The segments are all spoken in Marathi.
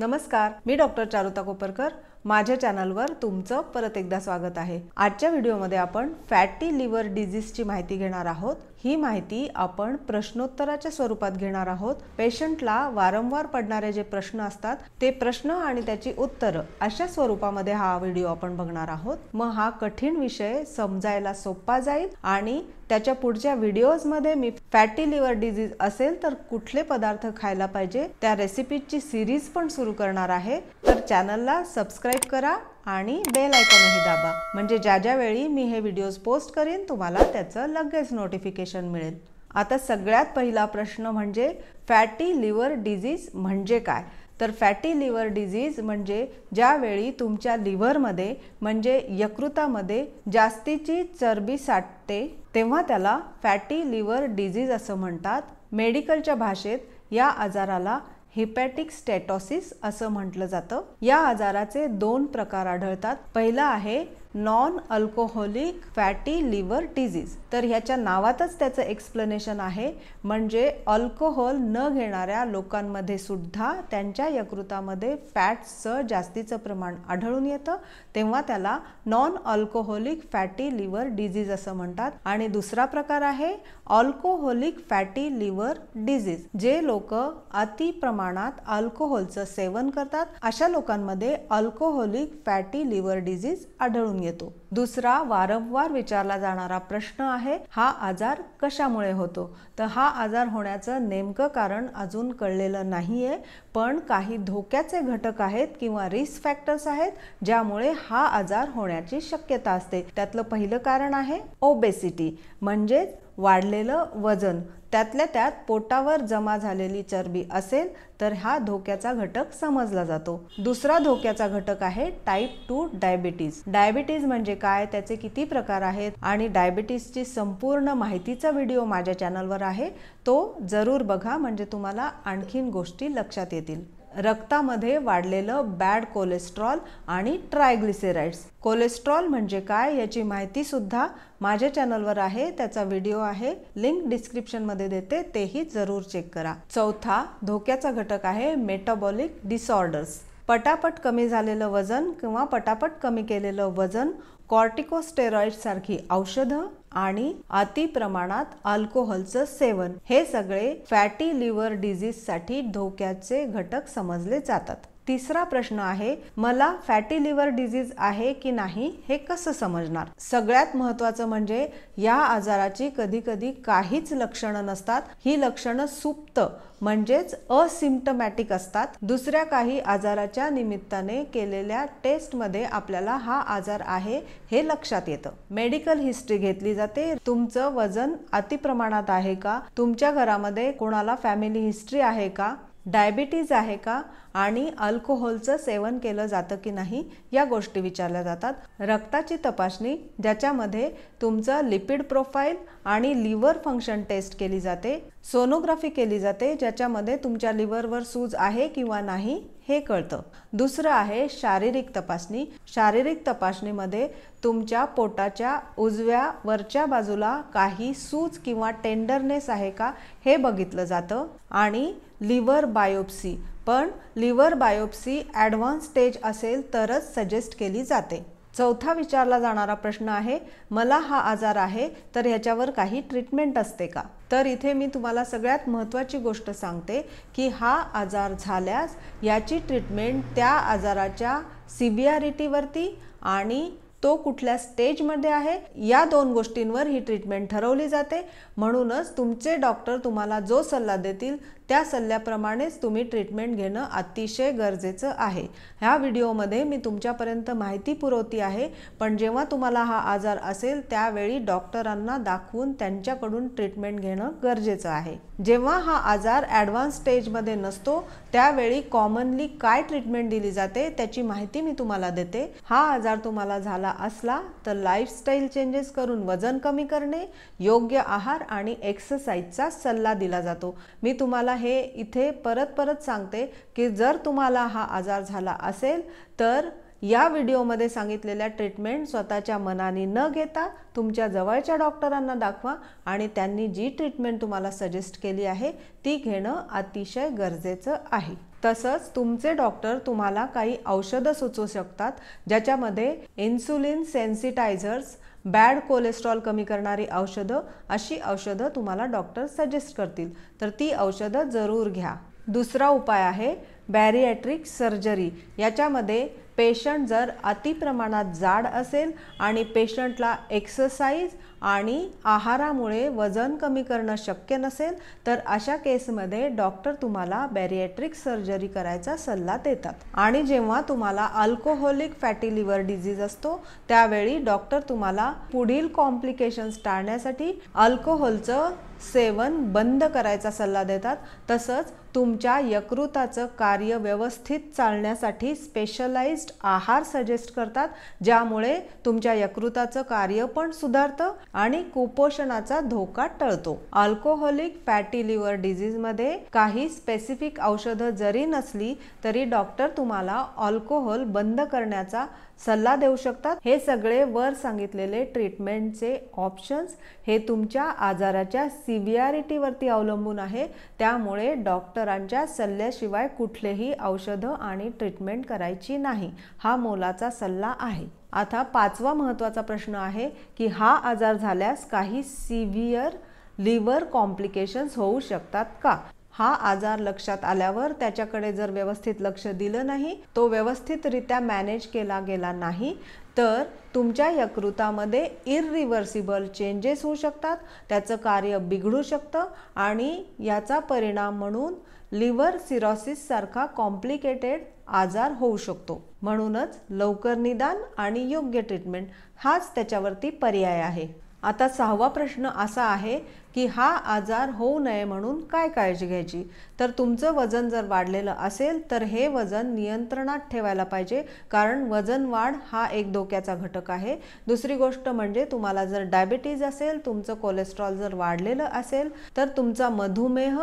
नमस्कार मी डॉक्टर चारुता कोपरकर माझ्या चॅनलवर तुमचं परत एकदा स्वागत आहे आजच्या व्हिडिओमध्ये आपण फॅटी लिव्हर डिझीजची माहिती घेणार आहोत ही माहिती आपण प्रश्नोत्तराच्या स्वरूपात घेणार आहोत पेशंटला वारंवार पडणारे जे प्रश्न असतात ते प्रश्न आणि त्याची उत्तरं अशा स्वरूपामध्ये हा व्हिडिओ आपण बघणार आहोत मग हा कठीण विषय समजायला सोपा जाईल आणि त्याच्या पुढच्या व्हिडिओजमध्ये मी फॅटी लिव्हर डिझीज असेल तर कुठले पदार्थ खायला पाहिजे त्या रेसिपीची सिरीज पण सुरू करणार आहे तर चॅनलला सबस्क्राईब सबस्क्राईब करा आणि बेल आयकॉनही दाबा म्हणजे ज्या ज्या वेळी मी हे व्हिडिओज पोस्ट करेन तुम्हाला त्याचं लगेच नोटिफिकेशन मिळेल आता सगळ्यात पहिला प्रश्न म्हणजे फॅटी लिव्हर डिझीज म्हणजे काय तर फॅटी लिव्हर डिझीज म्हणजे ज्यावेळी तुमच्या लिव्हरमध्ये म्हणजे यकृतामध्ये जास्तीची चरबी साठते तेव्हा त्याला फॅटी लिव्हर डिझीज असं म्हणतात मेडिकलच्या भाषेत या आजाराला हेपॅटिक स्टेटॉसिस असं म्हटलं जातं या आजाराचे दोन प्रकार आढळतात पहिला आहे non alcoholic fatty liver disease तर ह्याच्या नावातच त्याचं एक्सप्लेनेशन आहे म्हणजे अल्कोहोल न घेणाऱ्या लोकांमध्ये सुद्धा त्यांच्या यकृतामध्ये फॅट्सचं जास्तीचं प्रमाण आढळून येतं तेव्हा त्याला non alcoholic fatty liver disease असं म्हणतात आणि दुसरा प्रकार आहे अल्कोहोलिक फॅटी लिव्हर डिझीज जे लोक अति प्रमाणात अल्कोहोलचं सेवन करतात अशा लोकांमध्ये अल्कोहोलिक फॅटी लिव्हर डिझीज आढळून येतो दुसरा वारंवार विचारला जाणारा प्रश्न आहे हा आजार कशामुळे होतो तर हा आजार होण्याचं नेमकं कारण अजून कळलेलं नाही आहे पण काही धोक्याचे घटक आहेत किंवा रिस्क फॅक्टर्स आहेत ज्यामुळे हा आजार होण्याची शक्यता असते त्यातलं पहिलं कारण आहे ओबेसिटी म्हणजेच वाढलेलं वजन त्यातल्या त्यात पोटावर जमा झालेली चरबी असेल तर हा धोक्याचा घटक समजला जातो दुसरा धोक्याचा घटक आहे टाईप टू डायबिटीज डायबिटीज म्हणजे काय त्याचे किती प्रकार आहेत आणि डायबिटीजची संपूर्ण माहितीचा व्हिडिओ माझ्या चॅनलवर आहे तो जरूर बघा म्हणजे तुम्हाला आणखीन गोष्टी लक्षात येतील रक्तामध्ये वाढलेलं बॅड कोलेस्ट्रॉल आणि ट्रायग्लिसेराइड्स कोलेस्ट्रॉल म्हणजे काय याची माहिती सुद्धा माझ्या चॅनलवर आहे त्याचा व्हिडिओ आहे लिंक डिस्क्रिप्शनमध्ये देते तेही जरूर चेक करा चौथा धोक्याचा घटक आहे मेटाबॉलिक डिसऑर्डर्स पटापट कमी झालेलं वजन किंवा पटापट कमी केलेलं वजन कॉर्टिकोस्टेरॉइड सारखी औषधं आणि अति प्रमाणात अल्कोहोलचं सेवन हे सगळे फॅटी लिव्हर डिझीजसाठी धोक्याचे घटक समजले जातात तिसरा प्रश्न आहे मला फॅटी लिव्हर डिझीज आहे की नाही हे कसं समजणार सगळ्यात महत्वाचं म्हणजे या आजाराची कधी कधी काहीच लक्षणं नसतात ही लक्षणं सुप्त म्हणजेच असिम्टमॅटिक असतात दुसऱ्या काही आजाराच्या निमित्ताने केलेल्या टेस्टमध्ये आपल्याला हा आजार आहे हे लक्षात येतं मेडिकल हिस्ट्री घेतली जाते तुमचं वजन अतिप्रमाणात आहे का तुमच्या घरामध्ये कोणाला फॅमिली हिस्ट्री आहे का डायबिटीज आहे का आणि अल्कोहोलचं सेवन केलं जातं की नाही या गोष्टी विचारल्या जातात रक्ताची तपासणी ज्याच्यामध्ये तुमचं लिपिड प्रोफाईल आणि लिव्हर फंक्शन टेस्ट केली जाते सोनोग्राफी केली जाते ज्याच्यामध्ये तुमच्या लिव्हरवर सूज आहे किंवा नाही हे कळतं दुसरं आहे शारीरिक तपासणी शारीरिक तपासणीमध्ये तुमच्या पोटाच्या उजव्या वरच्या बाजूला काही सूज किंवा टेंडरनेस आहे का हे बघितलं जातं आणि लिव्हर बायोप्सी पण लिव्हर बायोप्सी ॲडव्हान्स स्टेज असेल तरच सजेस्ट केली जाते चौथा विचारला जाणारा प्रश्न आहे मला हा आजार आहे तर ह्याच्यावर काही ट्रीटमेंट असते का तर इथे मी तुम्हाला सगळ्यात महत्त्वाची गोष्ट सांगते की हा आजार झाल्यास याची ट्रीटमेंट त्या आजाराच्या सिव्हियारिटीवरती आणि तो कुठल्या स्टेजमध्ये आहे या दोन गोष्टींवर ही ट्रीटमेंट ठरवली जाते म्हणूनच तुमचे डॉक्टर तुम्हाला जो सल्ला देतील त्या सल्ल्याप्रमाणेच तुम्ही ट्रीटमेंट घेणं अतिशय गरजेचं आहे ह्या व्हिडिओमध्ये मी तुमच्यापर्यंत माहिती पुरवती आहे पण जेव्हा तुम्हाला हा आजार असेल त्यावेळी डॉक्टरांना दाखवून त्यांच्याकडून ट्रीटमेंट घेणं गरजेचं आहे जेव्हा हा आजार ॲडव्हान्स स्टेजमध्ये नसतो त्यावेळी कॉमनली काय ट्रीटमेंट दिली जाते त्याची माहिती मी तुम्हाला देते हा आजार तुम्हाला झाला असला तर लाईफस्टाईल चेंजेस करून वजन कमी करणे योग्य आहार आणि एक्सरसाइजचा सल्ला दिला जातो मी तुम्हाला हे इथे परत परत सांगते की जर तुम्हाला हा आजार झाला असेल तर या व्हिडिओमध्ये सांगितलेल्या ट्रीटमेंट स्वतःच्या मनाने न घेता तुमच्या जवळच्या डॉक्टरांना दाखवा आणि त्यांनी जी ट्रीटमेंट तुम्हाला सजेस्ट केली आहे ती घेणं अतिशय गरजेचं आहे तसंच तुमचे डॉक्टर तुम्हाला काही औषधं सुचवू शकतात ज्याच्यामध्ये इन्सुलिन सेन्सिटायझर्स बॅड कोलेस्ट्रॉल कमी करणारी औषधं अशी औषधं तुम्हाला डॉक्टर सजेस्ट करतील तर ती औषधं जरूर घ्या दुसरा उपाय आहे बॅरिॲट्रिक सर्जरी याच्यामध्ये पेशंट जर अतिप्रमाणात जाड असेल आणि पेशंटला एक्सरसाइज आणि आहारामुळे वजन कमी करणं शक्य नसेल तर अशा केसमध्ये डॉक्टर तुम्हाला बॅरिएट्रिक सर्जरी करायचा सल्ला देतात आणि जेव्हा तुम्हाला अल्कोहोलिक फॅटी लिव्हर डिझीज असतो त्यावेळी डॉक्टर तुम्हाला पुढील कॉम्प्लिकेशन्स टाळण्यासाठी अल्कोहोलचं सेवन बंद करायचा सल्ला देतात तसंच तुमच्या यकृताचं कार्य व्यवस्थित चालण्यासाठी स्पेशलाइज्ड आहार सजेस्ट करतात ज्यामुळे तुमच्या यकृताचं कार्य पण सुधारतं आणि कुपोषणाचा धोका टळतो अल्कोहोलिक फॅटी लिव्हर डिझीजमध्ये काही स्पेसिफिक औषधं जरी नसली तरी डॉक्टर तुम्हाला अल्कोहोल बंद करण्याचा सल्ला देऊ शकतात हे सगळे वर सांगितलेले ट्रीटमेंटचे ऑप्शन्स हे तुमच्या आजाराच्या वरती अवलंबून आहे त्यामुळे डॉक्टरांच्या सल्ल्याशिवाय कुठलेही औषधं आणि ट्रीटमेंट करायची नाही हा मोलाचा सल्ला आहे आता पाचवा महत्त्वाचा प्रश्न आहे की हा आजार झाल्यास काही सिव्हिअर लिव्हर कॉम्प्लिकेशन्स होऊ शकतात का हा आजार लक्षात आल्यावर त्याच्याकडे जर व्यवस्थित लक्ष दिलं नाही तो व्यवस्थितरित्या मॅनेज केला गेला नाही तर तुमच्या यकृतामध्ये इरिव्हर्सिबल चेंजेस होऊ शकतात त्याचं कार्य बिघडू शकतं आणि याचा परिणाम म्हणून लिव्हर सिरॉसिससारखा कॉम्प्लिकेटेड आजार होऊ शकतो म्हणूनच लवकर निदान आणि योग्य ट्रीटमेंट हाच त्याच्यावरती पर्याय आहे आता सहावा प्रश्न असा आहे की हा आजार होऊ नये म्हणून काय काळजी घ्यायची तर तुमचं वजन जर वाढलेलं असेल तर हे वजन नियंत्रणात ठेवायला पाहिजे कारण वजन वाढ हा एक धोक्याचा घटक आहे दुसरी गोष्ट म्हणजे तुम्हाला जर डायबिटीज असेल तुमचं कोलेस्ट्रॉल जर वाढलेलं असेल तर तुमचा मधुमेह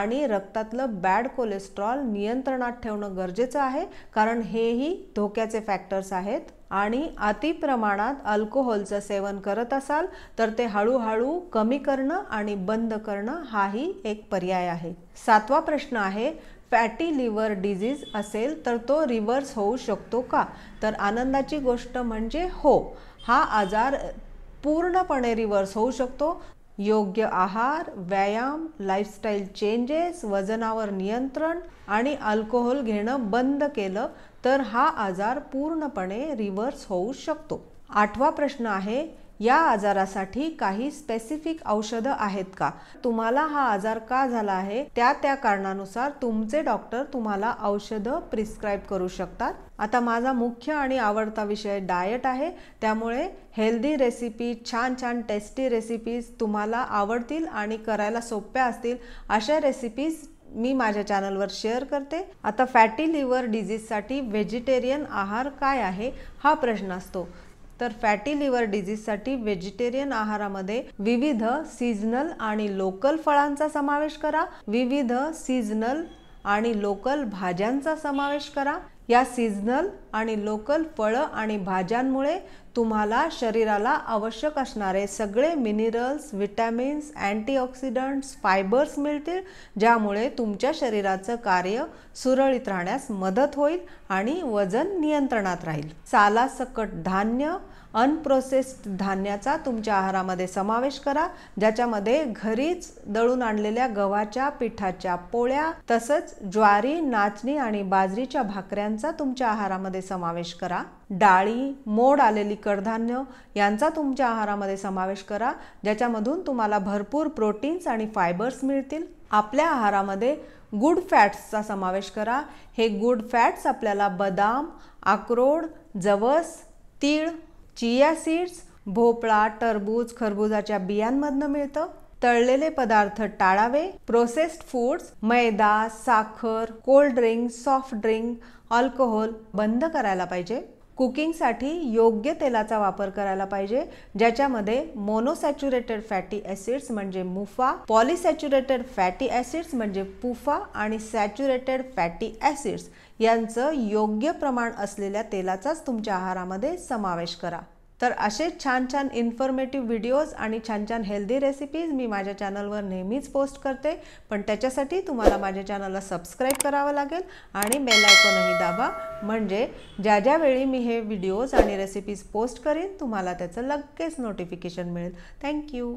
आणि रक्तातलं बॅड कोलेस्ट्रॉल नियंत्रणात ठेवणं गरजेचं आहे कारण हेही धोक्याचे फॅक्टर्स आहेत आणि अतिप्रमाणात अल्कोहोलचं सेवन करत असाल तर ते हळूहळू कमी करणं आणि बंद करणं हाही एक पर्याय आहे सातवा प्रश्न आहे फॅटी लिव्हर डिझीज असेल तर तो रिव्हर्स होऊ शकतो का तर आनंदाची गोष्ट म्हणजे हो हा आजार पूर्णपणे रिव्हर्स होऊ शकतो योग्य आहार व्यायाम लाईफस्टाईल चेंजेस वजनावर नियंत्रण आणि अल्कोहोल घेणं बंद केलं तर हा आजार पूर्णपणे रिव्हर्स होऊ शकतो आठवा प्रश्न आहे या आजारासाठी काही स्पेसिफिक औषधं आहेत का तुम्हाला हा आजार का झाला आहे त्या त्या कारणानुसार तुमचे डॉक्टर तुम्हाला औषधं प्रिस्क्राईब करू शकतात आता माझा मुख्य आणि आवडता विषय डाएट आहे त्यामुळे हेल्दी रेसिपी छान छान टेस्टी रेसिपीज तुम्हाला आवडतील आणि करायला सोप्या असतील अशा रेसिपीज मी माझ्या चॅनलवर शेअर करते आता फॅटी लिव्हर डिझीजसाठी व्हेजिटेरियन आहार काय आहे हा प्रश्न असतो तर फॅटी लिव्हर डिझीजसाठी व्हेजिटेरियन आहारामध्ये विविध सीझनल आणि लोकल फळांचा समावेश करा विविध सीजनल आणि लोकल भाज्यांचा समावेश करा या सीझनल आणि लोकल फळं आणि भाज्यांमुळे तुम्हाला शरीराला आवश्यक असणारे सगळे मिनिरल्स विटॅमिन्स अँटीऑक्सिडंट्स फायबर्स मिळतील ज्यामुळे तुमच्या शरीराचं कार्य सुरळीत राहण्यास मदत होईल आणि वजन नियंत्रणात राहील सालासकट धान्य अनप्रोसेस्ड धान्याचा तुमच्या आहारामध्ये समावेश करा ज्याच्यामध्ये घरीच दळून आणलेल्या गव्हाच्या पिठाच्या पोळ्या तसंच ज्वारी नाचणी आणि बाजरीच्या भाकऱ्यांचा तुमच्या आहारामध्ये समावेश करा डाळी मोड आलेली कडधान्य यांचा तुमच्या आहारामध्ये समावेश करा ज्याच्यामधून तुम्हाला भरपूर प्रोटीन्स आणि फायबर्स मिळतील आपल्या आहारामध्ये गुड फॅट्सचा समावेश करा हे गुड फॅट्स आपल्याला बदाम अक्रोड जवस तीळ चिया सीड्स भोपळा टरबूज खरबुजाच्या बियांमधनं मिळतं तळलेले पदार्थ टाळावे प्रोसेस्ड फूड्स मैदा साखर cold drink soft drink alcohol बंद करायला पाहिजे कुकिंगसाठी योग्य तेलाचा वापर करायला पाहिजे ज्याच्यामध्ये मोनोसॅच्युरेटेड फॅटी ऍसिड्स म्हणजे मुफा पॉलिसॅच्युरेटेड फॅटी ऍसिड्स म्हणजे पुफा आणि सॅच्युरेटेड फॅटी ऍसिड्स यांचं योग्य प्रमाण असलेल्या तेलाचाच तुमच्या आहारामध्ये समावेश करा तर असे छान छान इन्फॉर्मेटिव्ह व्हिडिओज आणि छान छान हेल्दी रेसिपीज मी माझ्या चॅनलवर नेहमीच पोस्ट करते पण त्याच्यासाठी तुम्हाला माझ्या चॅनलला सबस्क्राईब करावं लागेल आणि बेल आयकॉनही दाबा म्हणजे ज्या ज्यावेळी मी हे व्हिडिओज आणि रेसिपीज पोस्ट करीन तुम्हाला त्याचं लगेच नोटिफिकेशन मिळेल थँक्यू